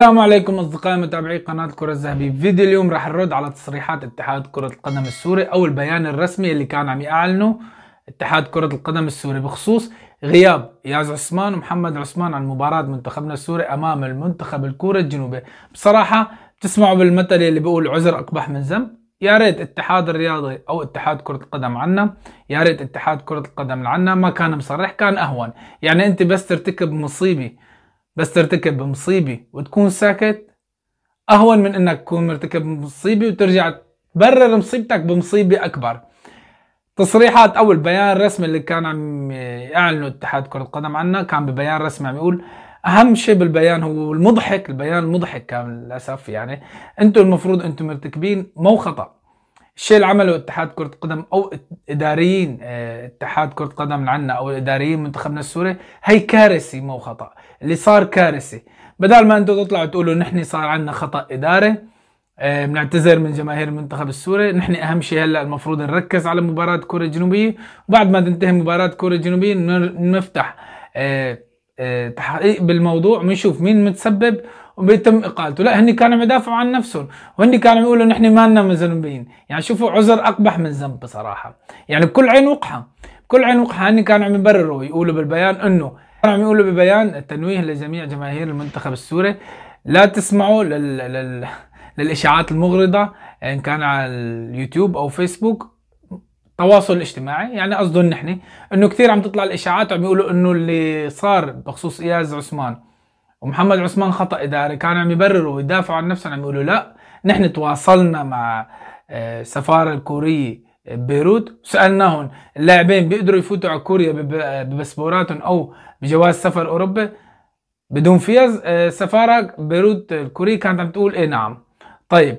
السلام عليكم اصدقائي متابعي قناه الكره الذهبيه فيديو اليوم راح نرد على تصريحات اتحاد كره القدم السوري او البيان الرسمي اللي كان عم يعلنه اتحاد كره القدم السوري بخصوص غياب ياز عثمان ومحمد عثمان عن مباراه منتخبنا السوري امام المنتخب الكوري الجنوبي بصراحه بتسمعوا بالمثل اللي بيقول عذر اقبح من ذنب يا ريت اتحاد الرياضي او اتحاد كرة القدم عنا يا ريت اتحاد كرة القدم عنا ما كان مصرح كان اهون يعني انت بس ترتكب مصيبة بس ترتكب مصيبة وتكون ساكت أهون من إنك تكون مرتكب مصيبة وترجع تبرر مصيبتك بمصيبة أكبر تصريحات أول بيان رسمي اللي كان عم يعلنه اتحاد كرة القدم عنه كان ببيان رسمي عم يقول اهم شيء بالبيان هو المضحك البيان المضحك كان للاسف يعني انتم المفروض انتم مرتكبين مو خطا الشيء اللي عمله اتحاد كرة قدم أو إداريين آه، اتحاد كرة قدم عنا أو الإداريين منتخبنا السوري هي كارثة مو خطأ اللي صار كارثة بدل ما أنتم تطلعوا تقولوا نحن صار عنا خطأ إداري بنعتذر آه، من جماهير المنتخب السوري نحن أهم شيء هلأ المفروض نركز على مباراة كوريا الجنوبية وبعد ما تنتهي مباراة كوريا الجنوبية نفتح آه، تحقيق بالموضوع ونشوف مين متسبب وبيتم اقالته لا هن كانوا يدافعوا عن نفسهم وهن كانوا يقولوا نحن ما لنا مذنبين يعني شوفوا عذر اقبح من ذنب بصراحه يعني بكل عين وقحه بكل عين وقحه هن كانوا عم يبرروا يقولوا بالبيان انه كانوا عم يقولوا ببيان التنويه لجميع جماهير المنتخب السوري لا تسمعوا لل... لل... للاشاعات المغرضه ان كان على اليوتيوب او فيسبوك التواصل الاجتماعي يعني قصدهم نحن انه كثير عم تطلع الاشاعات وعم يقولوا انه اللي صار بخصوص اياز عثمان ومحمد عثمان خطا اداري كان عم يبرروا ويدافعوا عن نفسهم عم يقولوا لا نحن تواصلنا مع السفاره آه، الكوريه ببيروت وسالناهم اللاعبين بيقدروا يفوتوا على كوريا بباسبوراتهم او بجواز سفر اوروبا بدون فيز السفاره آه، بيروت الكوريه كانت عم تقول ايه نعم طيب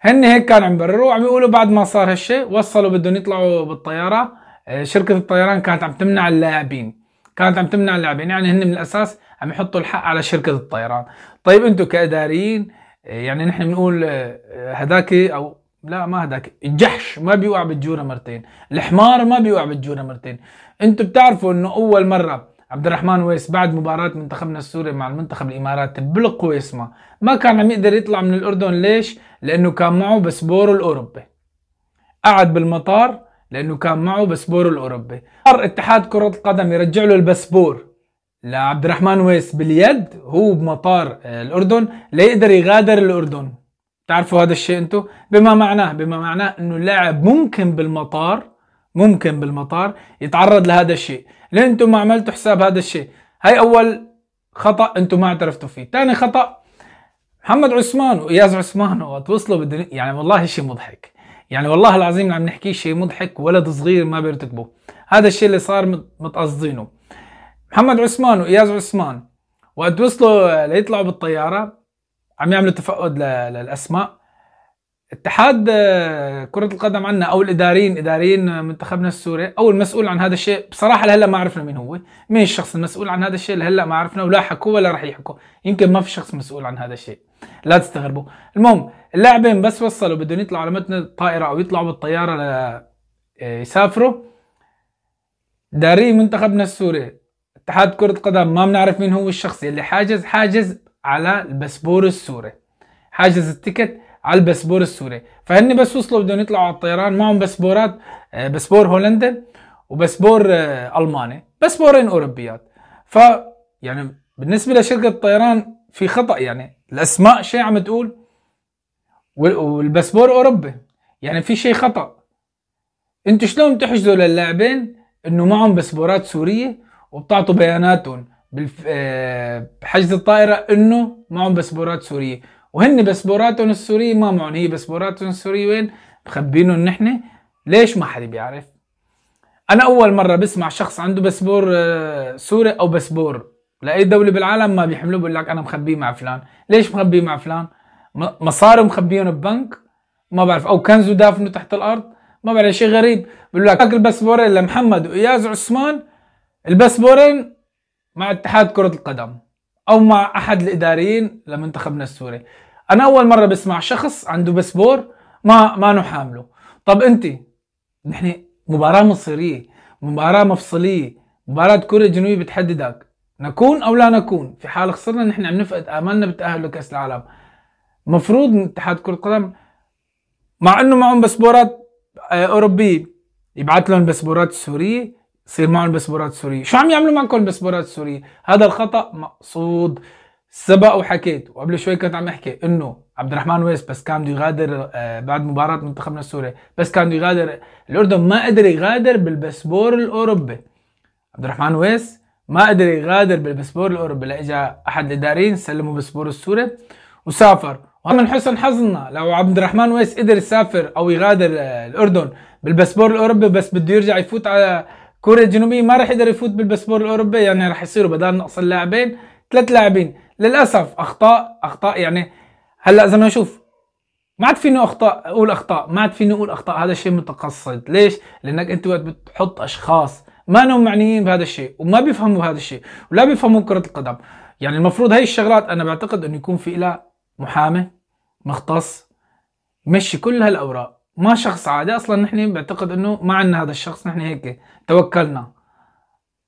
هن هيك كانوا عم يبرروا عم يقولوا بعد ما صار هالشيء وصلوا بدهم يطلعوا بالطياره آه، شركه الطيران كانت عم تمنع اللاعبين كانت عم تمنع اللاعبين يعني هن من الاساس عم يحطوا الحق على شركه الطيران طيب انتم كاداريين يعني نحن بنقول آه، هداك او لا ما هداك الجحش ما بيوقع بالجوره مرتين الحمار ما بيوقع بالجوره مرتين انتم بتعرفوا انه اول مره عبد الرحمن ويس بعد مباراة منتخبنا السوري مع المنتخب الاماراتي بالقويس ما ما كان عم يقدر يطلع من الاردن ليش؟ لانه كان معه بسبوره الاوروبي قعد بالمطار لانه كان معه بسبور الاوروبي قرر اتحاد كره القدم يرجع له الباسبور لعبد الرحمن ويس باليد هو بمطار آه، الاردن ليقدر يغادر الاردن تعرفوا هذا الشيء انتم بما معناه بما معناه انه اللاعب ممكن بالمطار ممكن بالمطار يتعرض لهذا الشيء ليه انتم ما عملتوا حساب هذا الشيء هاي اول خطا انتم ما اعترفتوا فيه ثاني خطا محمد عثمان واياز عثمان وقت وصلوا بدن... يعني والله شيء مضحك يعني والله العظيم عم نحكي شيء مضحك ولد صغير ما بيرتكبه هذا الشيء اللي صار متقصدينه محمد عثمان واياز عثمان وقت وصلوا ليطلعوا بالطياره عم يعملوا تفقد للاسماء اتحاد آه، كرة القدم عندنا او الاداريين اداريين منتخبنا السوري او المسؤول عن هذا الشيء بصراحة لهلا ما عرفنا مين هو، مين الشخص المسؤول عن هذا الشيء لهلا ما عرفنا ولا حكوا ولا رح يحكوا، يمكن ما في شخص مسؤول عن هذا الشيء. لا تستغربوا المهم اللاعبين بس وصلوا بدهم يطلعوا على متن الطائره او يطلعوا بالطياره ل آه، يسافروا داري منتخبنا السوري اتحاد كرة القدم ما بنعرف مين هو الشخص اللي حاجز حاجز على الباسبور السوري حاجز التيكت على الباسبور السوري فهن بس وصلوا بدهم يطلعوا على الطيران معهم باسبورات آه، باسبور هولندي وباسبور آه، الماني باسبورين اوروبيات ف يعني بالنسبه لشركه الطيران في خطا يعني الاسماء شيء عم تقول والباسبور اوروبي يعني في شيء خطا انتم شلون بتحجزوا للاعبين انه معهم باسبورات سوريه وبتعطوا بياناتهم آه، بحجز الطائره انه معهم باسبورات سوريه وهن باسبوراتهم السوريه ما معهم هي باسبوراتهم السوريه وين مخبينهم نحن ليش ما حدا بيعرف انا اول مره بسمع شخص عنده باسبور آه، سوري او باسبور لاي دوله بالعالم ما بيحملوه بيقول لك انا مخبيه مع فلان ليش مخبيه مع فلان مصاري مخبيهم ببنك ما بعرف او كنز دافنه تحت الارض ما بعرف شيء غريب بيقول لك الباسبورين لمحمد واياز عثمان الباسبورين مع اتحاد كره القدم او مع احد الاداريين لمنتخبنا السوري انا اول مره بسمع شخص عنده باسبور ما ما حامله طب انت نحن مباراه مصيريه مباراه مفصليه مباراه كره جنوبيه بتحددك نكون او لا نكون في حال خسرنا نحن عم نفقد املنا بالتاهل لكاس العالم مفروض من اتحاد كره القدم مع انه معهم باسبورات آه، اوروبيه يبعث لهم بسبورات سوريه يصير معهم باسبورات سوريه شو عم يعملوا معكم الباسبورات السوريه هذا الخطا مقصود سبق وحكيت وقبل شوي كنت عم احكي انه عبد الرحمن ويس بس كان بده يغادر آه، بعد مباراه منتخبنا السوري بس كان بده يغادر الاردن ما قدر يغادر بالباسبور الاوروبي عبد الرحمن ويس ما قدر يغادر بالباسبور الاوروبي لاجى احد الاداريين سلمه باسبور السوري وسافر ومن حسن حظنا لو عبد الرحمن ويس قدر يسافر او يغادر آه، الاردن بالباسبور الاوروبي بس بده يرجع يفوت على كوريا الجنوبيه ما راح يقدر يفوت بالباسبور الاوروبي يعني راح يصيروا بدل نقص اللاعبين ثلاث لاعبين للاسف اخطاء اخطاء يعني هلا اذا بدنا نشوف ما عاد فيني اخطاء اقول اخطاء ما عاد فيني اقول اخطاء هذا شيء متقصد ليش لانك انت وقت بتحط اشخاص ما انهم معنيين بهذا الشيء وما بيفهموا هذا الشيء ولا بيفهموا كره القدم يعني المفروض هاي الشغلات انا بعتقد انه يكون في لها محامي مختص يمشي كل هالاوراق ما شخص عادي اصلا نحن بعتقد انه ما عندنا هذا الشخص نحن هيك توكلنا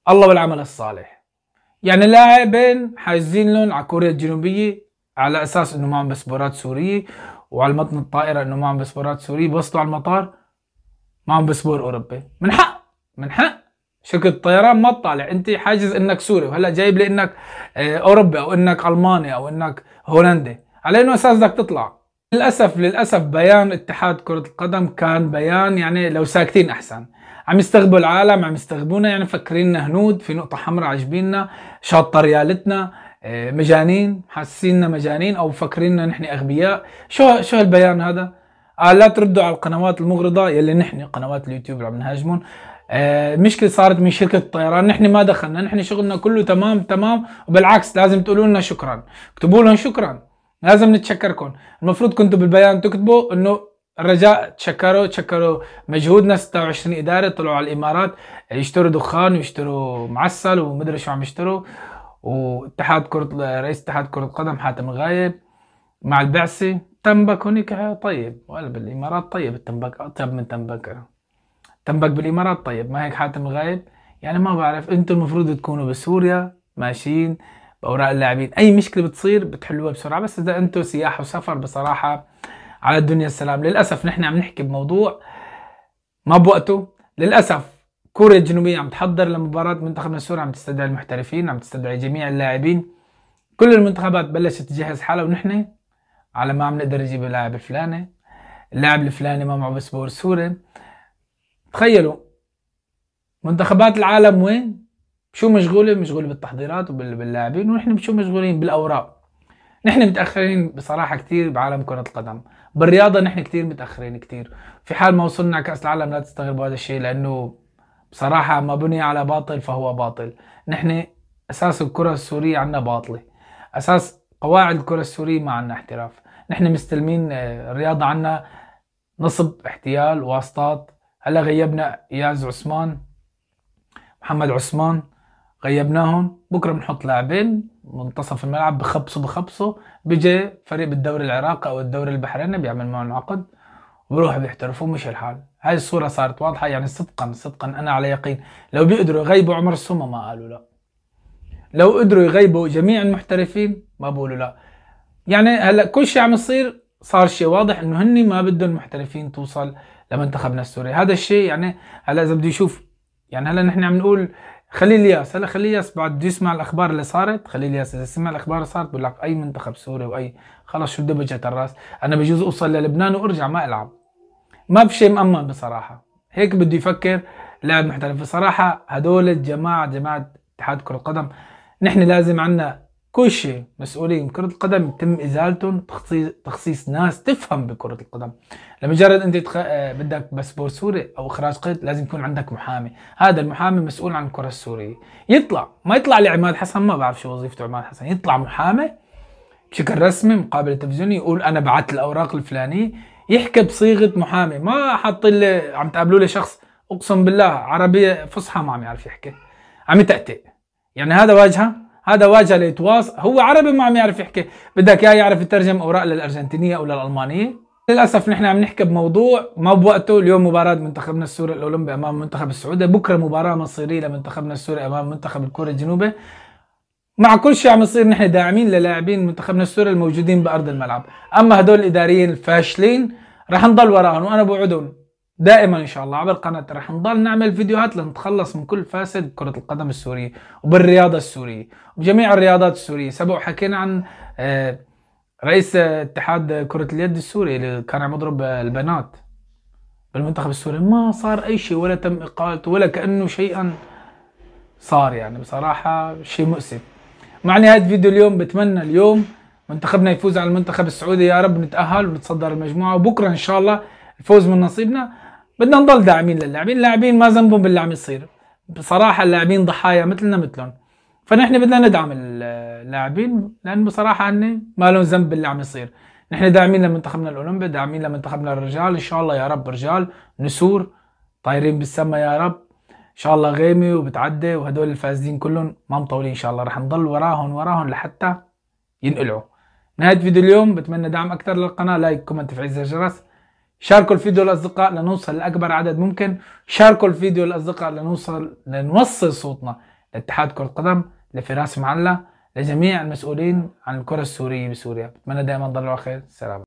الله والعمل الصالح يعني لاعبين حاجزين لهم على كوريا الجنوبيه على اساس انه معهم باسبورات سوريه وعلى متن الطائره انه معهم باسبورات سوريه بوصلوا على المطار معهم باسبور اوروبي من حق من حق شركه الطيران ما تطالع انت حاجز انك سوري وهلا جايب لي انك آه، اوروبي او انك الماني او انك هولندي على انه اساس بدك تطلع للاسف للاسف بيان اتحاد كره القدم كان بيان يعني لو ساكتين احسن عم يستغبوا العالم عم يستغبونا يعني مفكريننا هنود في نقطه حمراء عاجبيننا شاطه ريالتنا آه، مجانين حاسيننا مجانين او مفكريننا نحن اغبياء شو شو هالبيان هذا قال آه، لا تردوا على القنوات المغرضه يلي نحن قنوات اليوتيوب اللي عم نهاجمهم آه، مشكله صارت من شركه الطيران نحن ما دخلنا نحن شغلنا كله تمام تمام وبالعكس لازم تقولوا لنا شكرا اكتبوا لهم شكرا لازم نتشكركم المفروض كنتوا بالبيان تكتبوا انه الرجاء تشكروا تشكروا مجهودنا 26 اداره طلعوا على الامارات يشتروا دخان ويشتروا معسل ومدري شو عم يشتروا واتحاد كرة رئيس اتحاد كرة القدم حاتم غايب مع البعثه تنبك هناك طيب والله بالامارات طيب التنبك اطيب من تنبك تنبك بالامارات طيب ما هيك حاتم غايب يعني ما بعرف انتم المفروض تكونوا بسوريا ماشيين باوراق اللاعبين اي مشكله بتصير بتحلوها بسرعه بس اذا انتم سياحه وسفر بصراحه على الدنيا السلام للاسف نحن عم نحكي بموضوع ما بوقته للاسف كوريا الجنوبيه عم تحضر لمباراه منتخبنا السوري عم تستدعي المحترفين عم تستدعي جميع اللاعبين كل المنتخبات بلشت تجهز حالها ونحن على ما عم نقدر نجيب اللاعب الفلاني اللاعب الفلاني ما معه بسبور سوري تخيلوا منتخبات العالم وين؟ شو مشغوله؟ مشغوله بالتحضيرات وباللاعبين ونحن شو مشغولين بالاوراق نحن متاخرين بصراحه كثير بعالم كره القدم بالرياضه نحن كثير متاخرين كثير في حال ما وصلنا كاس العالم لا تستغربوا هذا الشيء لانه بصراحه ما بني على باطل فهو باطل نحن اساس الكره السوريه عندنا باطله اساس قواعد الكره السوريه ما عندنا احتراف نحن مستلمين آه، الرياضه عندنا نصب احتيال واسطات هلا غيبنا اياز عثمان محمد عثمان غيبناهم بكره بنحط لاعبين منتصف الملعب بخبصوا بخبصوا بيجي فريق بالدوري العراقي او الدوري البحريني بيعمل معهم عقد وبروح بيحترفوا مش الحال هاي الصورة صارت واضحة يعني صدقا صدقا أنا على يقين لو بيقدروا يغيبوا عمر السومة ما قالوا لا لو قدروا يغيبوا جميع المحترفين ما بقولوا لا يعني هلا كل شيء عم يصير صار شيء واضح انه هني ما بدهم المحترفين توصل لما انتخبنا السوري هذا الشيء يعني هلا اذا بده يشوف يعني هلا نحن عم نقول خليل ياس هلا خليل ياس بعد بده يسمع الاخبار اللي صارت خليل ياس اذا سمع الاخبار اللي صارت بقول لك اي منتخب سوري واي خلص شو دبجة الراس انا بجوز اوصل للبنان وارجع ما العب ما في شيء مأمن بصراحه هيك بده يفكر لاعب محترف بصراحه هدول الجماعه جماعه اتحاد كره القدم نحن لازم عنا كل شيء مسؤولين كرة القدم يتم إزالتهم تخصيص, تخصيص ناس تفهم بكرة القدم لمجرد أنت تخ... آه، بدك باسبور سوري أو إخراج قيد لازم يكون عندك محامي هذا المحامي مسؤول عن الكرة السورية يطلع ما يطلع لعماد حسن ما بعرف شو وظيفته عماد حسن يطلع محامي بشكل رسمي مقابل تلفزيوني يقول أنا بعت الأوراق الفلانية يحكي بصيغة محامي ما حط لي عم تقابلوا لي شخص أقسم بالله عربية فصحى ما عم يعرف يحكي عم يتأتئ يعني هذا واجهه هذا واجه لتواصل هو عربي ما عم يعرف يحكي بدك اياه يعرف يترجم اوراق للارجنتينيه او للالمانيه للاسف نحن عم نحكي بموضوع ما بوقته اليوم مباراه منتخبنا السوري الاولمبي امام منتخب السعودي بكره مباراه مصيريه لمنتخبنا السوري امام منتخب الكره الجنوبي مع كل شيء عم يصير نحن داعمين للاعبين منتخبنا السوري الموجودين بارض الملعب اما هدول الاداريين الفاشلين رح نضل وراهم وانا بوعدهم دائما ان شاء الله عبر قناتي رح نضل نعمل فيديوهات لنتخلص من كل فاسد كرة القدم السورية وبالرياضة السورية وبجميع الرياضات السورية سبق وحكينا عن آه، رئيس اتحاد كرة اليد السوري اللي كان عم يضرب البنات بالمنتخب السوري ما صار اي شيء ولا تم اقالته ولا كانه شيئا صار يعني بصراحة شيء مؤسف مع نهاية فيديو اليوم بتمنى اليوم منتخبنا يفوز على المنتخب السعودي يا رب نتأهل ونتصدر المجموعة وبكرة ان شاء الله الفوز من نصيبنا بدنا نضل داعمين للاعبين اللاعبين ما ذنبهم باللي عم يصير بصراحه اللاعبين ضحايا مثلنا مثلهم فنحن بدنا ندعم اللاعبين لان بصراحه هن ما لهم ذنب باللي عم يصير نحن داعمين لمنتخبنا الاولمبي داعمين لمنتخبنا الرجال ان شاء الله يا رب رجال نسور طايرين بالسما يا رب ان شاء الله غيمة وبتعدي وهدول الفاسدين كلهم ما مطولين ان شاء الله رح نضل وراهم وراهم لحتى ينقلعوا نهايه فيديو اليوم بتمنى دعم اكثر للقناه لايك كومنت تفعيل زر الجرس شاركوا الفيديو للاصدقاء لنوصل لاكبر عدد ممكن شاركوا الفيديو للاصدقاء لنوصل لنوصل صوتنا لاتحاد كره القدم لفراس معلة لجميع المسؤولين عن الكره السوريه بسوريا بتمنى دائما تضلوا على خير سلام